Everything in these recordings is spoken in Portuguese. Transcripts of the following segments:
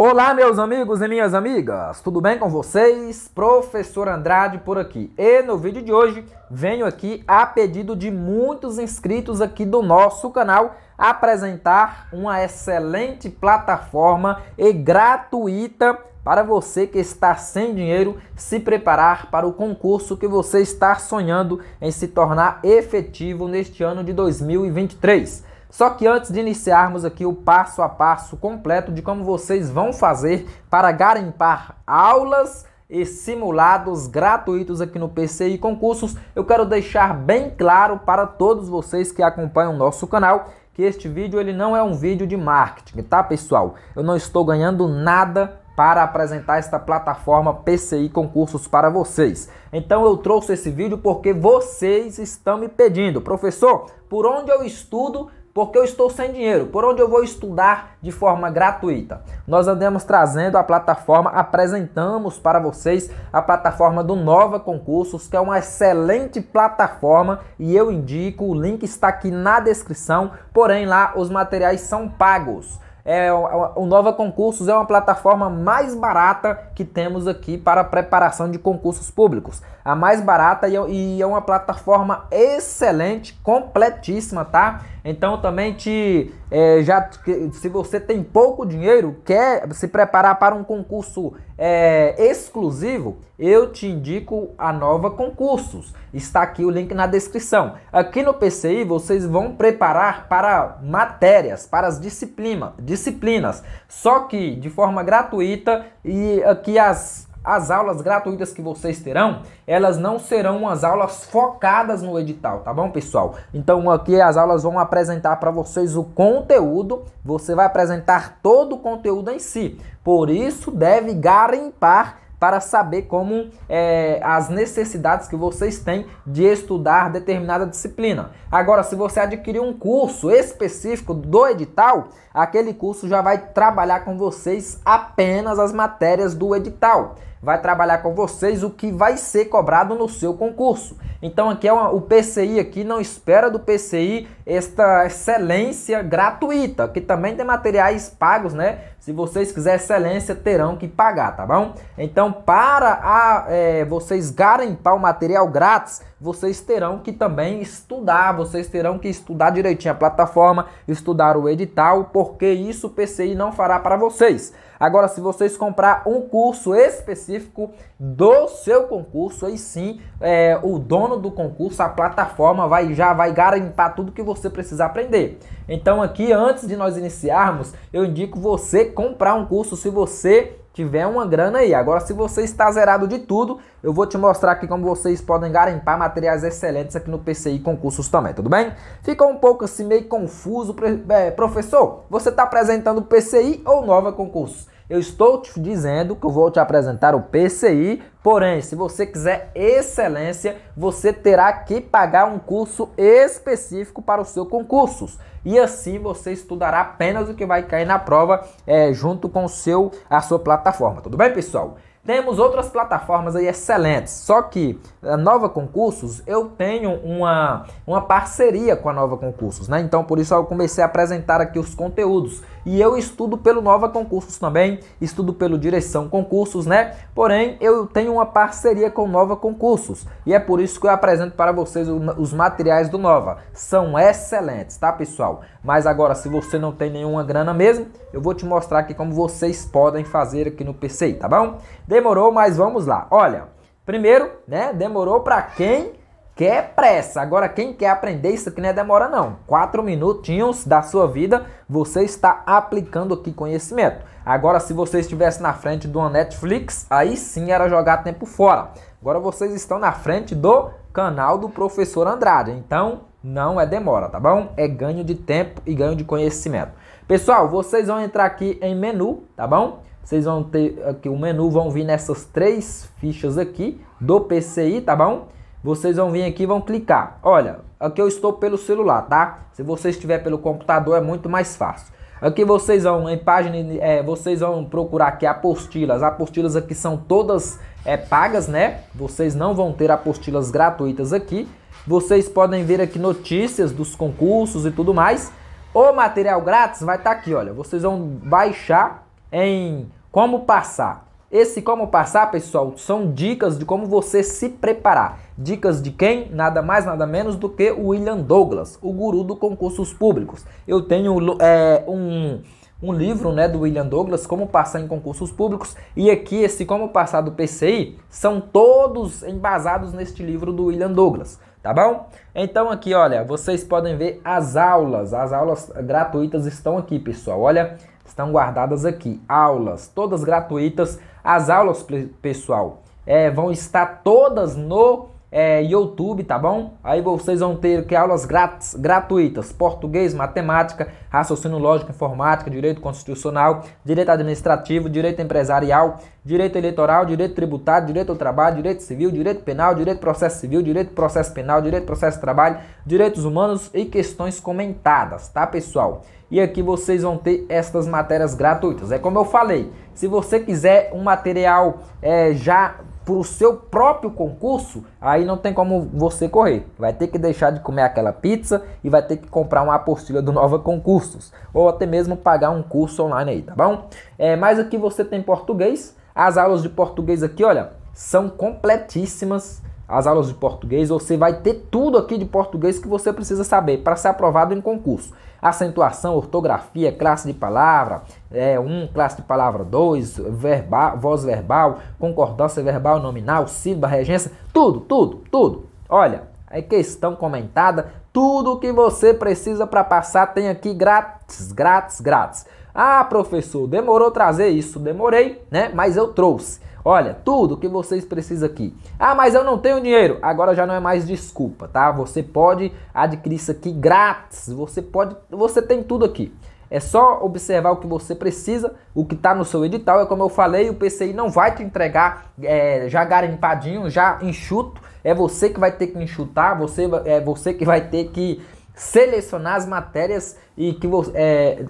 Olá, meus amigos e minhas amigas, tudo bem com vocês? Professor Andrade por aqui. E no vídeo de hoje venho aqui, a pedido de muitos inscritos aqui do nosso canal, apresentar uma excelente plataforma e gratuita para você que está sem dinheiro se preparar para o concurso que você está sonhando em se tornar efetivo neste ano de 2023. Só que antes de iniciarmos aqui o passo a passo completo de como vocês vão fazer para garimpar aulas e simulados gratuitos aqui no PCI Concursos, eu quero deixar bem claro para todos vocês que acompanham o nosso canal que este vídeo ele não é um vídeo de marketing, tá pessoal? Eu não estou ganhando nada para apresentar esta plataforma PCI Concursos para vocês. Então eu trouxe esse vídeo porque vocês estão me pedindo, professor, por onde eu estudo porque eu estou sem dinheiro, por onde eu vou estudar de forma gratuita. Nós andamos trazendo a plataforma, apresentamos para vocês a plataforma do Nova Concursos, que é uma excelente plataforma e eu indico, o link está aqui na descrição, porém lá os materiais são pagos é, é, é o Nova Concursos é uma plataforma mais barata que temos aqui para preparação de concursos públicos. A mais barata e é, é uma plataforma excelente, completíssima, tá? Então também te é, já se você tem pouco dinheiro, quer se preparar para um concurso é, exclusivo, eu te indico a Nova Concursos. Está aqui o link na descrição. Aqui no PCI vocês vão preparar para matérias, para as disciplina, disciplinas disciplinas, só que de forma gratuita e aqui eh, as as aulas gratuitas que vocês terão, elas não serão as aulas focadas no edital, tá bom, pessoal? Então aqui as aulas vão apresentar para vocês o conteúdo, você vai apresentar todo o conteúdo em si. Por isso deve garimpar para saber como é, as necessidades que vocês têm de estudar determinada disciplina. Agora, se você adquirir um curso específico do edital, aquele curso já vai trabalhar com vocês apenas as matérias do edital vai trabalhar com vocês o que vai ser cobrado no seu concurso. Então aqui é uma, o PCI aqui não espera do PCI esta excelência gratuita, que também tem materiais pagos, né, se vocês quiserem excelência, terão que pagar, tá bom? Então, para a, é, vocês garantir o material grátis, vocês terão que também estudar, vocês terão que estudar direitinho a plataforma, estudar o edital, porque isso o PCI não fará para vocês. Agora, se vocês comprar um curso específico do seu concurso, aí sim, é, o dono do concurso, a plataforma, vai já vai garimpar tudo que você precisa aprender. Então, aqui, antes de nós iniciarmos, eu indico você comprar um curso se você tiver uma grana aí. Agora, se você está zerado de tudo, eu vou te mostrar aqui como vocês podem garimpar materiais excelentes aqui no PCI concursos também, tudo bem? Ficou um pouco assim meio confuso, é, professor, você está apresentando PCI ou Nova concurso eu estou te dizendo que eu vou te apresentar o PCI, porém, se você quiser excelência, você terá que pagar um curso específico para os seus concursos. E assim você estudará apenas o que vai cair na prova é, junto com seu, a sua plataforma. Tudo bem, pessoal? Temos outras plataformas aí excelentes, só que a eh, Nova Concursos eu tenho uma, uma parceria com a Nova Concursos, né? Então por isso eu comecei a apresentar aqui os conteúdos. E eu estudo pelo Nova Concursos também, estudo pelo Direção Concursos, né? Porém, eu tenho uma parceria com Nova Concursos e é por isso que eu apresento para vocês os materiais do Nova. São excelentes, tá, pessoal? Mas agora, se você não tem nenhuma grana mesmo, eu vou te mostrar aqui como vocês podem fazer aqui no PC, tá bom? De Demorou, mas vamos lá. Olha, primeiro, né? Demorou para quem quer pressa. Agora, quem quer aprender isso aqui não é demora, não. Quatro minutinhos da sua vida, você está aplicando aqui conhecimento. Agora, se você estivesse na frente do Netflix, aí sim era jogar tempo fora. Agora vocês estão na frente do canal do professor Andrade. Então, não é demora, tá bom? É ganho de tempo e ganho de conhecimento. Pessoal, vocês vão entrar aqui em menu, tá bom? Vocês vão ter aqui o menu, vão vir nessas três fichas aqui do PCI, tá bom? Vocês vão vir aqui e vão clicar. Olha, aqui eu estou pelo celular, tá? Se você estiver pelo computador é muito mais fácil. Aqui vocês vão em página, é, vocês vão procurar aqui apostilas. apostilas aqui são todas é, pagas, né? Vocês não vão ter apostilas gratuitas aqui. Vocês podem ver aqui notícias dos concursos e tudo mais. O material grátis vai estar tá aqui, olha. Vocês vão baixar em como passar. Esse como passar, pessoal, são dicas de como você se preparar. Dicas de quem? Nada mais, nada menos do que o William Douglas, o guru do concursos públicos. Eu tenho é, um, um livro né, do William Douglas, Como Passar em Concursos Públicos, e aqui esse Como Passar do PCI são todos embasados neste livro do William Douglas, tá bom? Então aqui, olha, vocês podem ver as aulas, as aulas gratuitas estão aqui, pessoal, olha estão guardadas aqui. Aulas, todas gratuitas. As aulas, pessoal, é, vão estar todas no é, YouTube, tá bom? Aí vocês vão ter que aulas grátis, gratuitas: português, matemática, raciocínio lógico, informática, direito constitucional, direito administrativo, direito empresarial, direito eleitoral, direito tributário, direito ao trabalho, direito civil, direito penal, direito processo civil, direito processo penal, direito processo trabalho, direitos humanos e questões comentadas, tá, pessoal? E aqui vocês vão ter estas matérias gratuitas. É como eu falei, se você quiser um material é, já para o seu próprio concurso, aí não tem como você correr. Vai ter que deixar de comer aquela pizza e vai ter que comprar uma apostila do Nova Concursos. Ou até mesmo pagar um curso online aí, tá bom? É, mas aqui você tem português. As aulas de português aqui, olha, são completíssimas as aulas de português, você vai ter tudo aqui de português que você precisa saber para ser aprovado em concurso. Acentuação, ortografia, classe de palavra, é, 1, um, classe de palavra 2, verbal, voz verbal, concordância verbal nominal, sílaba, regência, tudo, tudo, tudo. Olha, é questão comentada, tudo que você precisa para passar tem aqui grátis, grátis, grátis. Ah, professor, demorou trazer isso, demorei, né? Mas eu trouxe. Olha, tudo que vocês precisam aqui. Ah, mas eu não tenho dinheiro. Agora já não é mais desculpa, tá? Você pode adquirir isso aqui grátis. Você pode, você tem tudo aqui. É só observar o que você precisa, o que está no seu edital. É como eu falei, o PCI não vai te entregar é, já garimpadinho, já enxuto. É você que vai ter que enxutar, você, é você que vai ter que selecionar as matérias e que você. É,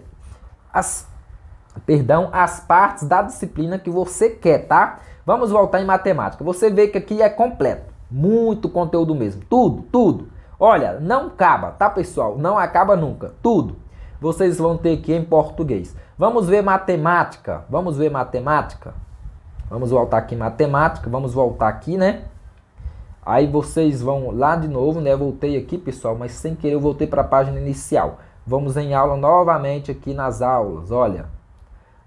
as perdão, as partes da disciplina que você quer, tá? Vamos voltar em matemática. Você vê que aqui é completo, muito conteúdo mesmo, tudo, tudo. Olha, não acaba, tá pessoal? Não acaba nunca, tudo. Vocês vão ter aqui em português. Vamos ver matemática, vamos ver matemática. Vamos voltar aqui em matemática, vamos voltar aqui, né? Aí vocês vão lá de novo, né? Voltei aqui, pessoal, mas sem querer eu voltei para a página inicial. Vamos em aula novamente aqui nas aulas, olha.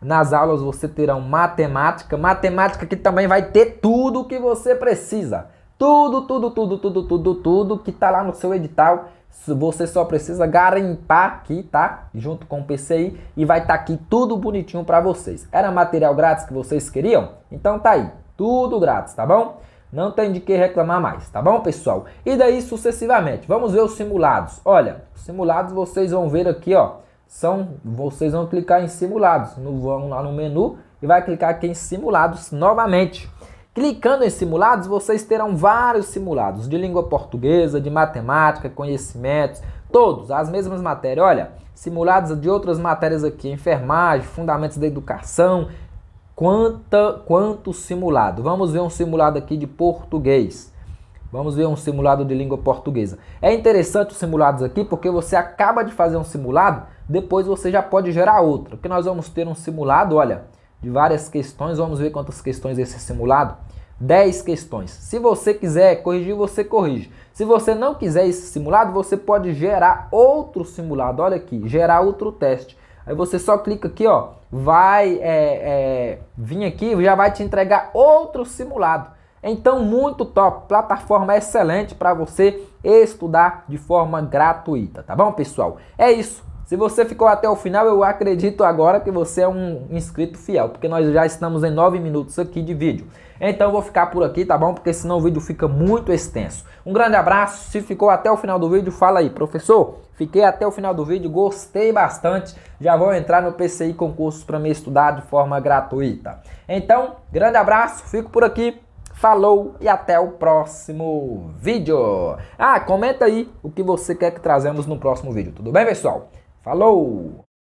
Nas aulas você terá matemática, matemática que também vai ter tudo o que você precisa. Tudo, tudo, tudo, tudo, tudo, tudo que tá lá no seu edital. Você só precisa garimpar aqui, tá? Junto com o PCI e vai estar tá aqui tudo bonitinho para vocês. Era material grátis que vocês queriam? Então tá aí, tudo grátis, tá bom? Não tem de que reclamar mais, tá bom, pessoal? E daí sucessivamente. Vamos ver os simulados. Olha, simulados vocês vão ver aqui, ó são vocês vão clicar em simulados, no, vão lá no menu e vai clicar aqui em simulados novamente. Clicando em simulados, vocês terão vários simulados de língua portuguesa, de matemática, conhecimentos, todos, as mesmas matérias. Olha, simulados de outras matérias aqui, enfermagem, fundamentos da educação, quanta, quanto simulado. Vamos ver um simulado aqui de português. Vamos ver um simulado de língua portuguesa. É interessante os simulados aqui porque você acaba de fazer um simulado depois você já pode gerar outra, porque nós vamos ter um simulado, olha, de várias questões, vamos ver quantas questões é esse simulado, 10 questões. Se você quiser corrigir, você corrige. Se você não quiser esse simulado, você pode gerar outro simulado, olha aqui, gerar outro teste. Aí você só clica aqui, ó, vai é, é, vir aqui, já vai te entregar outro simulado. Então, muito top, plataforma excelente para você estudar de forma gratuita, tá bom, pessoal? É isso. Se você ficou até o final, eu acredito agora que você é um inscrito fiel, porque nós já estamos em 9 minutos aqui de vídeo. Então eu vou ficar por aqui, tá bom? Porque senão o vídeo fica muito extenso. Um grande abraço, se ficou até o final do vídeo, fala aí, professor, fiquei até o final do vídeo, gostei bastante, já vou entrar no PCI Concursos para me estudar de forma gratuita. Então, grande abraço, fico por aqui, Falou e até o próximo vídeo. Ah, comenta aí o que você quer que trazemos no próximo vídeo, tudo bem, pessoal? Falou!